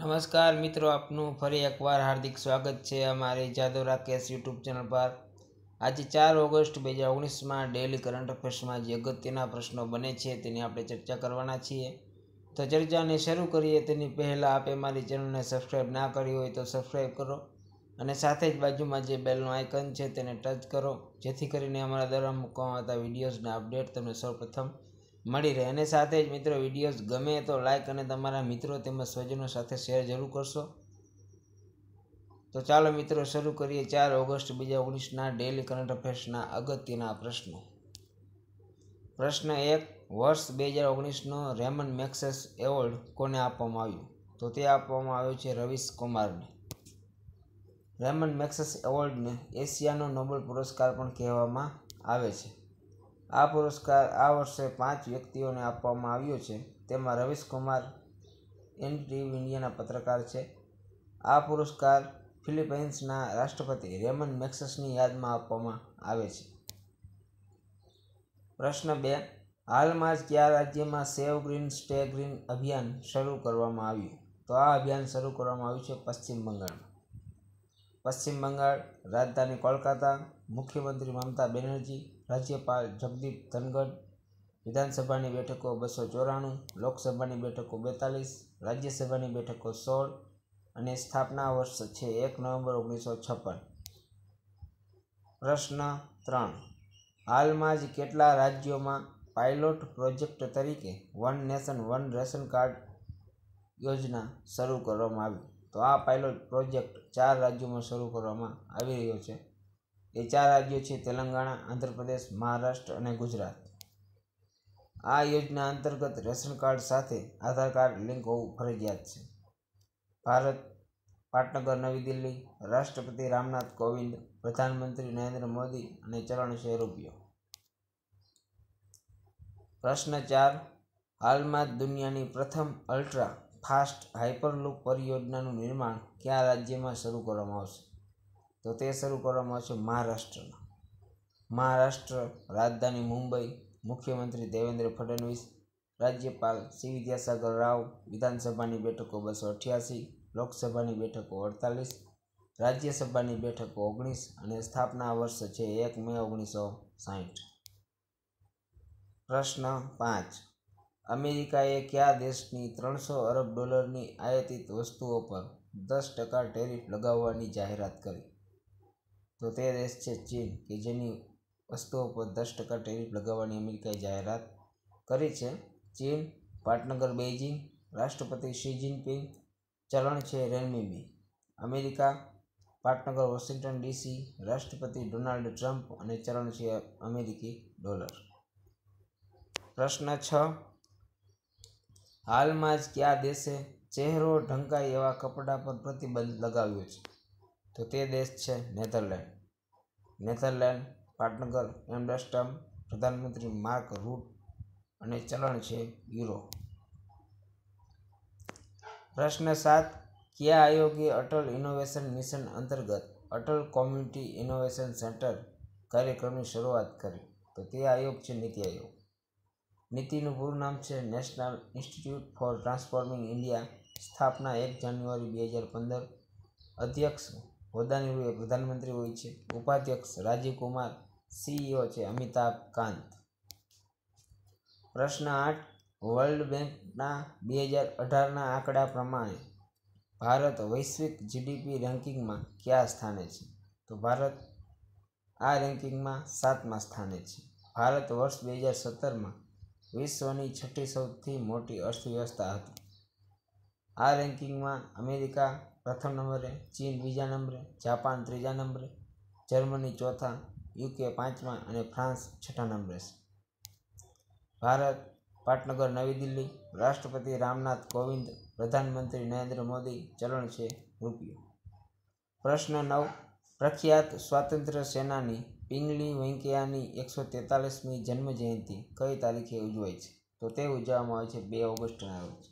નમસ્કાર મિત્રો આપનું ફરી એકવાર હાર્દિક સ્વાગત છે અમારી જાદવ રાકેશ યુટ્યુબ ચેનલ પર આજે ચાર ઓગસ્ટ બે હજાર ઓગણીસમાં ડેલી કરંટ અફેર્સમાં જે અગત્યના પ્રશ્નો બને છે તેની આપણે ચર્ચા કરવાના છીએ તો ચર્ચાને શરૂ કરીએ તેની પહેલાં આપે મારી ચેનલને સબસ્ક્રાઈબ ના કરી હોય તો સબસ્ક્રાઈબ કરો અને સાથે જ બાજુમાં જે બેલનું આઇકન છે તેને ટચ કરો જેથી કરીને અમારા દ્વારા મૂકવામાં આવતા વિડીયોઝના અપડેટ તમને સૌપ્રથમ મળી રહે અને સાથે જ મિત્રો વિડીયોઝ ગમે તો લાઇક અને તમારા મિત્રો તેમજ સ્વજનો સાથે શેર જરૂર કરશો તો ચાલો મિત્રો શરૂ કરીએ ચાર ઓગસ્ટ બે હજાર ઓગણીસના ડેલી કરંટ અફેર્સના અગત્યના પ્રશ્નો પ્રશ્ન એક વર્ષ બે હજાર ઓગણીસનો રેમન મેક્સેસ એવોર્ડ કોને આપવામાં આવ્યું તો તે આપવામાં આવ્યો છે રવિશ કુમારને રેમન મેક્સેસ એવોર્ડને એશિયાનો નોબેલ પુરસ્કાર પણ કહેવામાં આવે છે આ પુરસ્કાર આ વર્ષે પાંચ વ્યક્તિઓને આપવામાં આવ્યો છે તેમાં રવિશ કુમાર એન ટીવી ઇન્ડિયાના પત્રકાર છે આ પુરસ્કાર ફિલિપાઇન્સના રાષ્ટ્રપતિ રેમન મેક્સસની યાદમાં આપવામાં આવે છે પ્રશ્ન બે હાલમાં જ કયા રાજ્યમાં સેવ ગ્રીન સ્ટે ગ્રીન અભિયાન શરૂ કરવામાં આવ્યું તો આ અભિયાન શરૂ કરવામાં આવ્યું છે પશ્ચિમ બંગાળમાં પશ્ચિમ બંગાળ રાજધાની કોલકાતા મુખ્યમંત્રી મમતા બેનર્જી રાજ્યપાલ જગદીપ ધનગઢ વિધાનસભાની બેઠકો બસો ચોરાણું લોકસભાની બેઠકો બેતાલીસ રાજ્યસભાની બેઠકો સોળ અને સ્થાપના વર્ષ છે એક નવેમ્બર ઓગણીસો છપ્પન પ્રશ્ન ત્રણ હાલમાં જ કેટલા રાજ્યોમાં પાયલોટ પ્રોજેક્ટ તરીકે one nation one ration card યોજના શરૂ કરવામાં આવી તો આ પાયલોટ પ્રોજેક્ટ ચાર રાજ્યોમાં શરૂ કરવામાં આવી રહ્યો છે એ ચાર રાજ્યો છે તેલંગાણા આંધ્રપ્રદેશ મહારાષ્ટ્ર અને ગુજરાત આ યોજના અંતર્ગત રેશન કાર્ડ સાથે આધાર કાર્ડ લિંક હોવું ફરજિયાત છે ભારત પાટનગર નવી દિલ્હી રાષ્ટ્રપતિ રામનાથ કોવિંદ પ્રધાનમંત્રી નરેન્દ્ર મોદી અને ચરણ રૂપિયો પ્રશ્ન ચાર હાલમાં દુનિયાની પ્રથમ અલ્ટ્રા ફાસ્ટ હાઇપરલૂપ પરિયોજનાનું નિર્માણ કયા રાજ્યમાં શરૂ કરવામાં આવશે તો તે શરૂ કરવામાં આવશે મહારાષ્ટ્રના મહારાષ્ટ્ર રાજધાની મુંબઈ મુખ્યમંત્રી દેવેન્દ્ર ફડણવીસ રાજ્યપાલ સી વિદ્યાસાગર રાવ વિધાનસભાની બેઠકો બસો અઠ્યાસી લોકસભાની બેઠકો અડતાલીસ રાજ્યસભાની બેઠકો ઓગણીસ અને સ્થાપના વર્ષ છે એક મે ઓગણીસો સાહીઠ પ્રશ્ન પાંચ અમેરિકાએ કયા દેશની ત્રણસો અરબ ડોલરની આયાતિત વસ્તુઓ પર દસ ટકા ટેરિફ લગાવવાની જાહેરાત કરી તો તે દેશ છે ચીન કે જેની વસ્તુઓ પર દસ ટકા ટેરિફ લગાવવાની અમેરિકાએ જાહેરાત કરી છે ચીન પાટનગર બેઇજિંગ રાષ્ટ્રપતિ શી જિનપિંગ ચલણ છે રેનમીબી અમેરિકા પાટનગર વોશિંગ્ટન ડીસી રાષ્ટ્રપતિ ડોનાલ્ડ ટ્રમ્પ અને ચલણ છે અમેરિકી ડોલર પ્રશ્ન છ હાલમાં જ કયા દેશે ચહેરો ઢંકાય એવા કપડાં પર પ્રતિબંધ લગાવ્યો છે તો તે દેશ છે નેધરલેન્ડ નેધરલેન્ડ પાટનગર એમ્ડસ્ટમ પ્રધાનમંત્રી માર્ક રૂટ અને ચલણ છે યુરો પ્રશ્ન સાત કયા આયોગે અટલ ઇનોવેશન મિશન અંતર્ગત અટલ કોમ્યુનિટી ઇનોવેશન સેન્ટર કાર્યક્રમની શરૂઆત કરી તો તે આયોગ છે નીતિ આયોગ નીતિનું પૂરું નામ છે National Institute for Transforming India સ્થાપના એક જાન્યુઆરી બે હજાર પંદર અધ્યક્ષ હોદ્દાની પ્રધાનમંત્રી હોય છે ઉપાધ્યક્ષ રાજીવ કુમાર સીઈઓ છે અમિતાભ કાંત પ્રશ્ન આઠ વર્લ્ડ બેંકના બે હજાર અઢારના આંકડા પ્રમાણે ભારત વૈશ્વિક જીડીપી રેન્કિંગમાં કયા સ્થાને છે તો ભારત આ રેન્કિંગમાં સાતમા સ્થાને છે ભારત વર્ષ બે હજાર સત્તરમાં વિશ્વની છઠ્ઠી સૌથી મોટી અર્થવ્યવસ્થા હતી આ રેન્કિંગમાં અમેરિકા પ્રથમ નંબરે ચીન બીજા નંબરે જાપાન ત્રીજા નંબરે જર્મની ચોથા યુકે પાંચમા અને ફ્રાન્સ છઠ્ઠા નંબરે છે ભારત પાટનગર નવી દિલ્હી રાષ્ટ્રપતિ રામનાથ કોવિંદ પ્રધાનમંત્રી નરેન્દ્ર મોદી ચલણ છે રૂપિયો પ્રશ્ન નવ પ્રખ્યાત સ્વાતંત્ર્ય સેનાની પિંગલી વેંકૈયાની એકસો તેતાલીસમી જન્મજયંતિ કઈ તારીખે ઉજવાય છે તો તે ઉજવવામાં આવે છે બે ઓગસ્ટના રોજ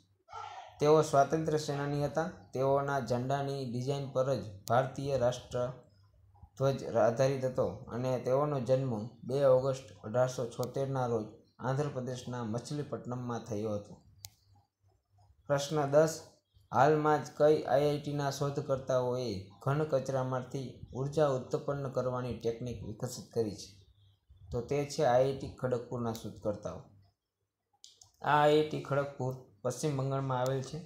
તેઓ સ્વાતંત્ર્ય સેનાની હતા તેઓના ઝંડાની ડિઝાઇન પર જ ભારતીય રાષ્ટ્ર ધ્વજ આધારિત હતો અને તેઓનો જન્મ બે ઓગસ્ટ અઢારસો છોતેરના રોજ આંધ્રપ્રદેશના મછલીપટ્ટનમમાં થયો હતો પ્રશ્ન દસ હાલમાં જ કઈ આઈઆઈટીના શોધકર્તાઓએ ઘન કચરામાંથી ઊર્જા ઉત્પન્ન કરવાની ટેકનિક વિકસિત કરી છે તો તે છે આઈઆઈટી ખડગપુરના શોધકર્તાઓ આ આઈઆઈટી ખડગપુર પશ્ચિમ બંગાળમાં આવેલ છે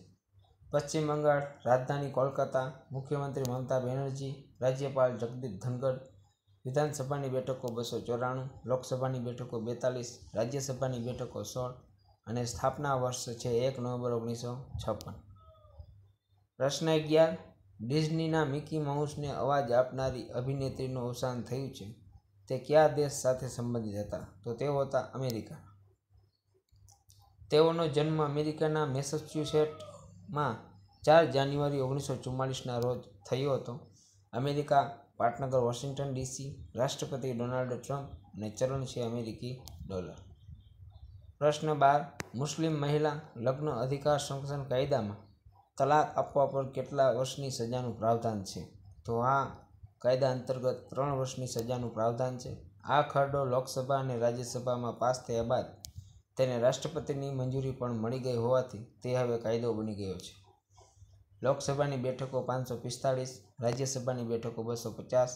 પશ્ચિમ બંગાળ રાજધાની કોલકાતા મુખ્યમંત્રી મમતા બેનર્જી રાજ્યપાલ જગદીપ ધનકર વિધાનસભાની બેઠકો બસો ચોરાણું લોકસભાની બેઠકો બેતાલીસ રાજ્યસભાની બેઠકો સોળ અને સ્થાપના વર્ષ છે એક નવેમ્બર ઓગણીસો છપ્પન પ્રશ્ન અગિયાર ડિઝનીના મિકી માઉસને અવાજ આપનારી અભિનેત્રીનું અવસાન થયું છે તે કયા દેશ સાથે સંબંધિત હતા તો તેઓ હતા અમેરિકા તેઓનો જન્મ અમેરિકાના મેસેચ્યુસેટમાં ચાર જાન્યુઆરી ઓગણીસો ચુમ્માળીસના રોજ થયો હતો અમેરિકા પાટનગર વોશિંગ્ટન ડીસી રાષ્ટ્રપતિ ડોનાલ્ડ ટ્રમ્પ અને ચરણ છે અમેરિકી ડોલર પ્રશ્ન બાર મુસ્લિમ મહિલા લગ્ન અધિકાર સંરક્ષણ કાયદામાં તલાક આપવા પર કેટલા વર્ષની સજાનું પ્રાવધાન છે તો આ કાયદા અંતર્ગત ત્રણ વર્ષની સજાનું પ્રાવધાન છે આ ખરડો લોકસભા અને રાજ્યસભામાં પાસ થયા બાદ તેને રાષ્ટ્રપતિની મંજૂરી પણ મળી ગઈ હોવાથી તે હવે કાયદો બની ગયો છે લોકસભાની બેઠકો પાંચસો પિસ્તાળીસ રાજ્યસભાની બેઠકો બસો પચાસ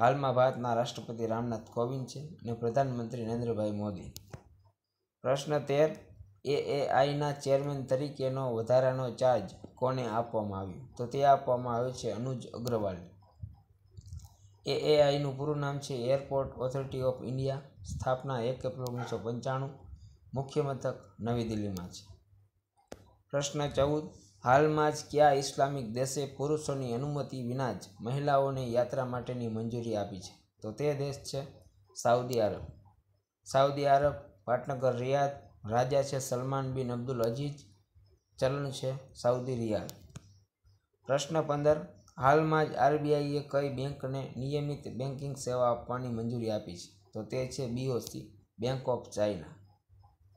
હાલમાં ભારતના રાષ્ટ્રપતિ રામનાથ કોવિંદ છે અને પ્રધાનમંત્રી નરેન્દ્રભાઈ મોદી પ્રશ્ન તેર એએઆઈના ચેરમેન તરીકેનો વધારાનો ચાર્જ કોને આપવામાં આવ્યો તો તે આપવામાં આવ્યો છે અનુજ અગ્રવાલ એએઆઈનું પૂરું નામ છે એરપોર્ટ ઓથોરિટી ઓફ ઇન્ડિયા સ્થાપના એક એપ્રિલ ઓગણીસો પંચાણું મુખ્ય મથક નવી દિલ્હીમાં છે પ્રશ્ન ચૌદ હાલમાં જ કયા ઇસ્લામિક દેશે પુરુષોની અનુમતિ વિના જ મહિલાઓને યાત્રા માટેની મંજૂરી આપી છે તો તે દેશ છે સાઉદી અરબ સાઉદી અરબ પાટનગર રિયાદ રાજા છે સલમાન બિન અબ્દુલ અજીજ ચલણ છે સાઉદી રિયાદ પ્રશ્ન પંદર હાલમાં જ આરબીઆઈએ કઈ બેંકને નિયમિત બેન્કિંગ સેવા આપવાની મંજૂરી આપી છે તો તે છે બીઓસી બેંક ઓફ ચાઇના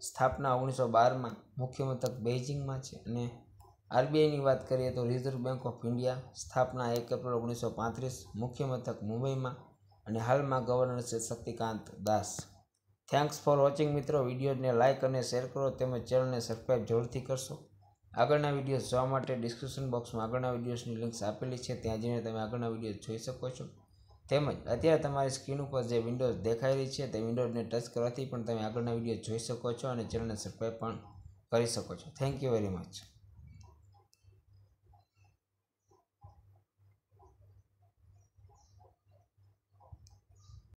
સ્થાપના ઓગણીસો બારમાં મુખ્ય મથક બેઇજિંગમાં છે અને આરબીઆઈની વાત કરીએ તો રિઝર્વ બેંક ઓફ ઇન્ડિયા સ્થાપના એક એપ્રિલ ઓગણીસો પાંત્રીસ મુખ્ય મથક મુંબઈમાં અને હાલમાં ગવર્નર છે Shaktikanta Das thanks for watching મિત્રો વિડીયોને લાઇક અને શેર કરો તેમજ ચેનલને સબસ્ક્રાઈબ જરૂરથી કરશો આગળના વિડીયોઝ જોવા માટે ડિસ્ક્રિપ્શન બોક્સમાં આગળના વિડીયોઝની લિંક્સ આપેલી છે ત્યાં જઈને તમે આગળના વિડીયો જોઈ શકો છો તેમજ અત્યારે તમારી સ્ક્રીન ઉપર જે વિન્ડોઝ દેખાઈ રહી છે તે વિન્ડોઝને ટચ કરવાથી પણ તમે આગળના વિડીયો જોઈ શકો છો અને ચેનલને સબસ્ક્રાઈબ પણ કરી શકો છો થેન્ક યુ વેરી મચ